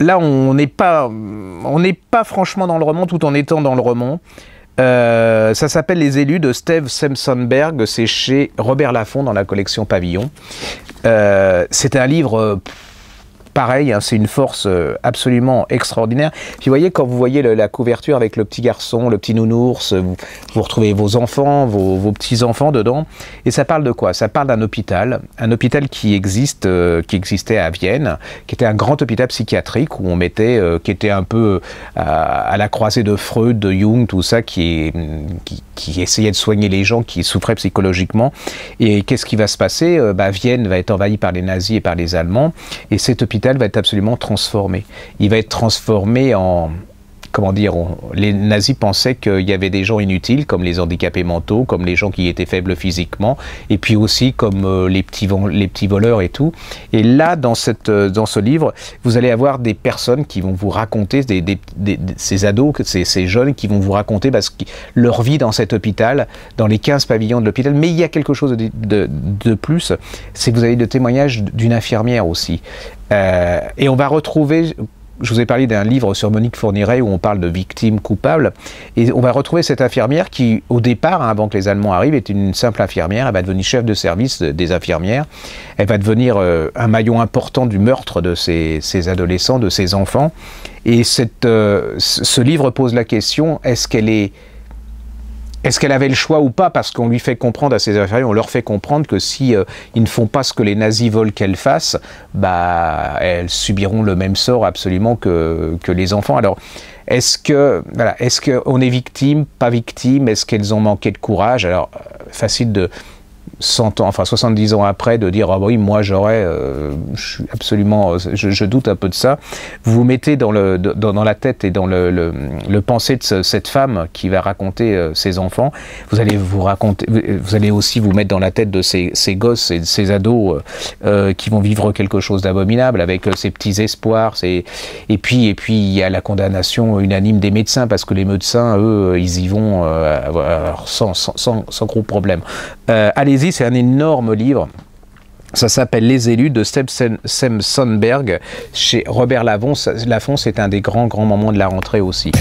Là, on n'est pas, on n'est pas franchement dans le roman tout en étant dans le roman. Euh, ça s'appelle Les élus de Steve Samsonberg. C'est chez Robert Laffont dans la collection Pavillon. Euh, c'est un livre euh, pareil, hein, c'est une force euh, absolument extraordinaire. Puis vous voyez, quand vous voyez la couverture avec le petit garçon, le petit nounours, euh, vous, retrouvez vos enfants, vos, petits-enfants dedans. Et ça parle de quoi Ça parle d'un hôpital, un hôpital qui existe, euh, qui existait à Vienne, qui était un grand hôpital psychiatrique où on mettait, qui était un peu à la croisée de Freud, de Jung, tout ça, mm, qui, essayait de soigner les gens qui souffraient psychologiquement. Et qu'est-ce qui va se passer bah, Vienne va être envahie par les nazis et par les Allemands. Et cet hôpital va être absolument transformé. Il va être transformé en, comment dire, les nazis pensaient qu'il y avait des gens inutiles, comme les handicapés mentaux, comme les gens qui étaient faibles physiquement, et puis aussi comme euh, les, petits, voleurs et tout. Et là, euh, dans, ce livre, vous allez avoir des personnes qui vont vous raconter, ces ados, ces, ces, jeunes qui vont vous raconter leur vie dans cet hôpital, dans les 15 pavillons de l'hôpital. Mais il y a quelque chose de, plus, c'est que vous avez le témoignage d'une infirmière aussi. Euh, et on va retrouver je vous ai parlé d'un livre sur Monique Fourniret où on parle de victimes coupables. Et on va retrouver cette infirmière qui, au départ, hein, avant que les Allemands arrivent, est une simple infirmière. Elle va devenir chef de service des infirmières. Elle va devenir euh, un maillon important du meurtre de ces, adolescents, de ces enfants. Et cette, euh, ce livre pose la question, est-ce qu'elle est... Est-ce qu'elle avait le choix ou pas Parce qu'on lui fait comprendre à ses inférieurs, on leur fait comprendre que si euh, ils ne font pas ce que les nazis veulent qu'elles fassent, bah elles subiront le même sort absolument que, que les enfants. Alors est-ce que voilà, est-ce qu'on est victime, pas victime Est-ce qu'elles ont manqué de courage Alors euh, facile de ans, enfin 70 ans après, de dire ah oui, moi j'aurais, euh, je suis absolument, euh, je, doute un peu de ça. Vous vous mettez dans, le, dans, la tête et dans le, le, de cette femme qui va raconter euh, ses enfants. Vous allez vous raconter, vous allez aussi vous mettre dans la tête de ces, gosses et de ces ados qui vont vivre quelque chose d'abominable avec ces petits espoirs. Et puis et puis il y a la condamnation unanime des médecins parce que les médecins, eux, ils y vont sans, gros problème. Allez-y c'est un énorme livre. Ça s'appelle Les élus de Seb Sem chez Robert Laffont. c'est un des grands, grands moments de la rentrée aussi.